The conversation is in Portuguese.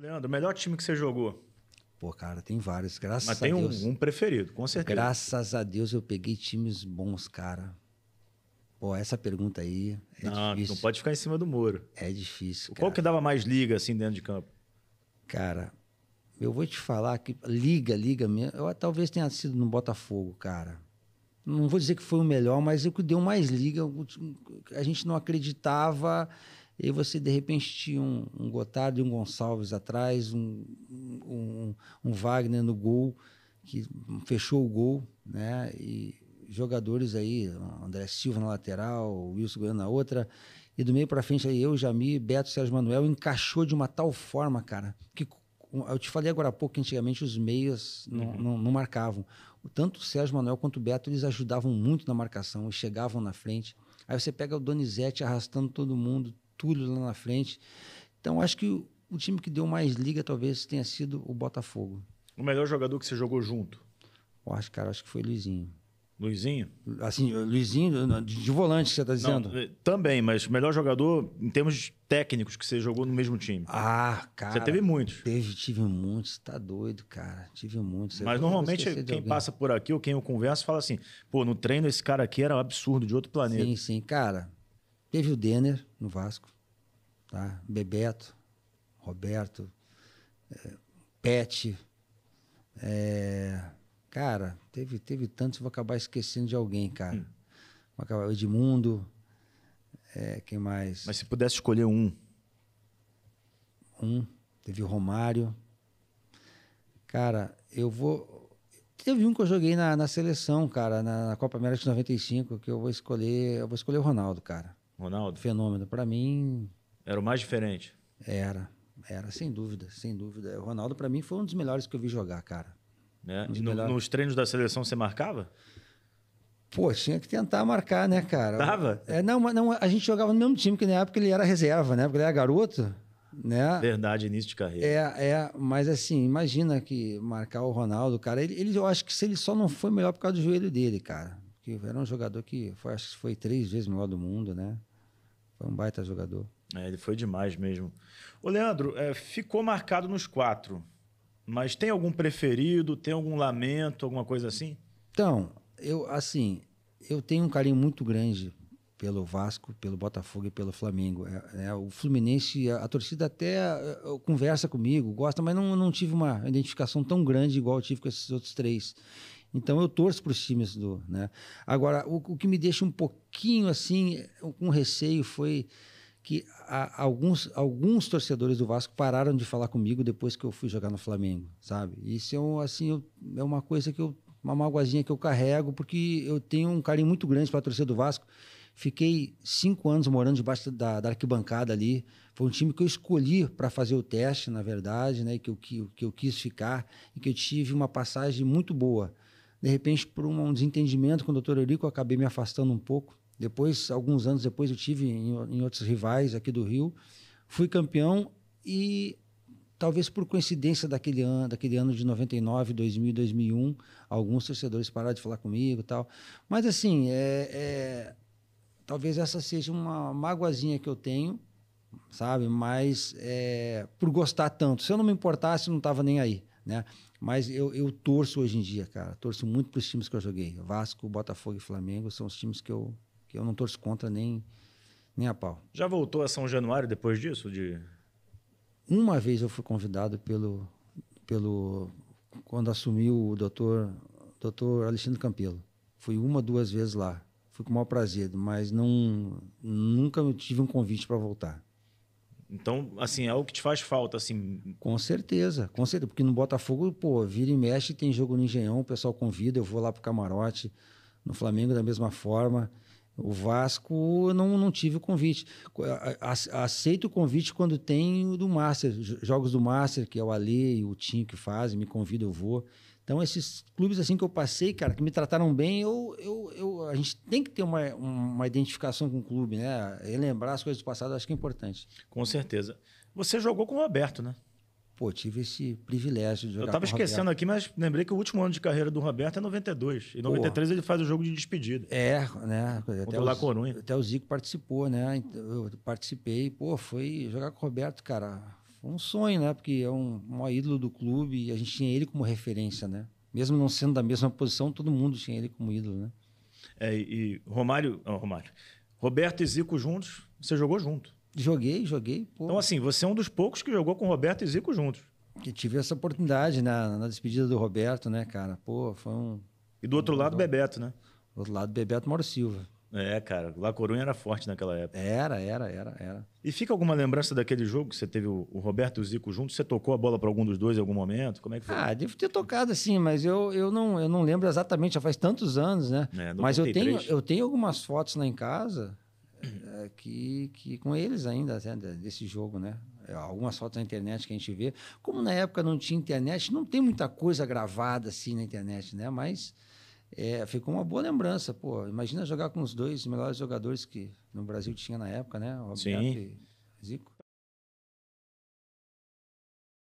Leandro, o melhor time que você jogou? Pô, cara, tem vários, graças Mas a Deus. Mas tem um, preferido, com certeza. Graças a Deus eu peguei times bons, cara. Pô, essa pergunta aí é não, difícil. Não pode ficar em cima do muro. É difícil, Qual cara. que dava mais liga, assim, dentro de campo? Cara, eu vou te falar que liga, liga mesmo. Eu talvez tenha sido no Botafogo, cara. Não vou dizer que foi o melhor, mas o que deu mais liga, a gente não acreditava e você, de repente, tinha um, um Gotardo e um Gonçalves atrás, um, um, um Wagner no gol, que fechou o gol, né? E jogadores aí, André Silva na lateral, Wilson Goiano na outra, e do meio para frente aí eu, Jami, Beto, Sérgio Manuel, encaixou de uma tal forma, cara, que eu te falei agora há pouco que antigamente os meias não, uhum. não, não, marcavam. Tanto o Sérgio Manuel quanto o Beto, eles ajudavam muito na marcação, chegavam na frente. Aí você pega o Donizete arrastando todo mundo, Túlio lá na frente. Então, acho que o, o time que deu mais liga talvez tenha sido o Botafogo. O melhor jogador que você jogou junto? Eu acho, cara, acho que foi o Luizinho. Luizinho? Assim, Luizinho, de, de volante, você está dizendo? Não, eh, também, mas o melhor jogador em termos técnicos que você jogou no mesmo time. Ah, cara. Você teve muitos. Teve, tive muitos, tá doido, cara. Tive muitos. mas normalmente quem passa por aqui ou quem eu converso fala assim: pô, no treino esse cara aqui era um absurdo de outro planeta. Sim, sim, cara. Teve o Denner no Vasco, tá? Bebeto, Roberto, é, Pet. É, cara, teve, teve tantos, vou acabar esquecendo de alguém, cara. Hum. Vou acabar, Edmundo, é, quem mais? Mas se pudesse escolher um. Um, teve o Romário. Cara, eu vou. Teve um que eu joguei na, na seleção, cara, na, na Copa América de 95, que eu vou escolher. Eu vou escolher o Ronaldo, cara. Ronaldo? Fenômeno. Para mim. Era o mais diferente? Era. Era, sem dúvida, sem dúvida. O Ronaldo, para mim, foi um dos melhores que eu vi jogar, cara. É. Um no, nos treinos da seleção você marcava? Pô, tinha que tentar marcar, né, cara? Dava? É, não, não, a gente jogava no mesmo time, que na época ele era reserva, né? Porque ele era garoto, né? Verdade, início de carreira. É, é, mas assim, imagina que marcar o Ronaldo, cara, ele, ele eu acho que se ele só não foi melhor por causa do joelho dele, cara. Porque era um jogador que foi, acho que foi três vezes melhor do mundo, né? Foi um baita jogador. É, ele foi demais mesmo. Ô, Leandro, é, ficou marcado nos quatro, mas tem algum preferido, tem algum lamento, alguma coisa assim? Então, eu, assim, eu tenho um carinho muito grande pelo Vasco, pelo Botafogo e pelo Flamengo. É, é, o Fluminense, a, a torcida até é, é, conversa comigo, gosta, mas não, não tive uma identificação tão grande igual eu tive com esses outros três. Então eu torço para os times do. Né? Agora, o, o, que me deixa um pouquinho assim, com receio, foi que a, alguns, alguns torcedores do Vasco pararam de falar comigo depois que eu fui jogar no Flamengo, sabe? Isso é, um, assim, eu, é uma coisa que eu. Uma magoazinha que eu carrego, porque eu tenho um carinho muito grande para a torcida do Vasco. Fiquei cinco anos morando debaixo da, da arquibancada ali. Foi um time que eu escolhi para fazer o teste, na verdade, né? Que eu, que, que eu quis ficar e que eu tive uma passagem muito boa. De repente, por um desentendimento com o doutor Eurico, eu acabei me afastando um pouco. Depois, alguns anos depois, eu tive em, em outros rivais aqui do Rio. Fui campeão e talvez por coincidência daquele ano, daquele ano de 99, 2000, 2001, alguns torcedores pararam de falar comigo e tal. Mas assim, é, é, talvez essa seja uma magoazinha que eu tenho, sabe? Mas é, por gostar tanto. Se eu não me importasse, não estava nem aí né? Mas eu, eu torço hoje em dia, cara. Torço muito para os times que eu joguei. Vasco, Botafogo e Flamengo são os times que eu, que eu não torço contra nem, nem a pau. Já voltou a São Januário depois disso? De... Uma vez eu fui convidado pelo. pelo quando assumiu o doutor, doutor Alexandre Campelo. Fui uma, duas vezes lá. Fui com o maior prazer, mas não, nunca tive um convite para voltar. Então, assim, é algo que te faz falta, assim. Com certeza, com certeza. Porque no Botafogo, pô, vira e mexe, tem jogo no Engenhão, o pessoal convida, eu vou lá pro camarote. No Flamengo, da mesma forma. O Vasco, não, não tive o convite. Aceito o convite quando tem o do Master, jogos do Master, que é o Ale e o Tim que fazem, me convida, eu vou. Então, esses clubes assim que eu passei, cara, que me trataram bem, eu, eu, eu, a gente tem que ter uma, uma identificação com o clube, né? Relembrar as coisas do passado, acho que é importante. Com certeza. Você jogou com o Roberto, né? Pô, tive esse privilégio de jogar Eu estava esquecendo Roberto. aqui, mas lembrei que o último ano de carreira do Roberto é 92. Em 93 Pô. ele faz o jogo de despedida. É, né? Até o, La Corunha. até o Zico participou, né? Então, eu participei. Pô, foi jogar com o Roberto, cara um sonho, né? Porque é um maior ídolo do clube e a gente tinha ele como referência, né? Mesmo não sendo da mesma posição, todo mundo tinha ele como ídolo, né? É, e Romário, não, Romário, Roberto e Zico juntos, você jogou junto? Joguei, joguei. Pô. Então assim, você é um dos poucos que jogou com Roberto e Zico juntos. Que tive essa oportunidade na, na despedida do Roberto, né, cara? Pô, foi um. E do outro um lado, Bebeto, né? Do outro lado, Bebeto Mauro Silva. É, cara, La Coruña era forte naquela época. Era, era, era, era. E fica alguma lembrança daquele jogo que você teve o, Roberto e o Zico juntos? Você tocou a bola para algum dos dois em algum momento? Como é que foi? Ah, devo ter tocado assim, mas eu, eu, não, eu não lembro exatamente, já faz tantos anos, né? É, mas eu tenho, eu tenho algumas fotos lá em casa é, que, que com eles ainda, né, desse jogo, né? É, algumas fotos na internet que a gente vê. Como na época não tinha internet, não tem muita coisa gravada assim na internet, né? Mas é, ficou uma boa lembrança. Pô, imagina jogar com os dois melhores jogadores que no Brasil tinha na época, né? Roberto Sim. e Zico.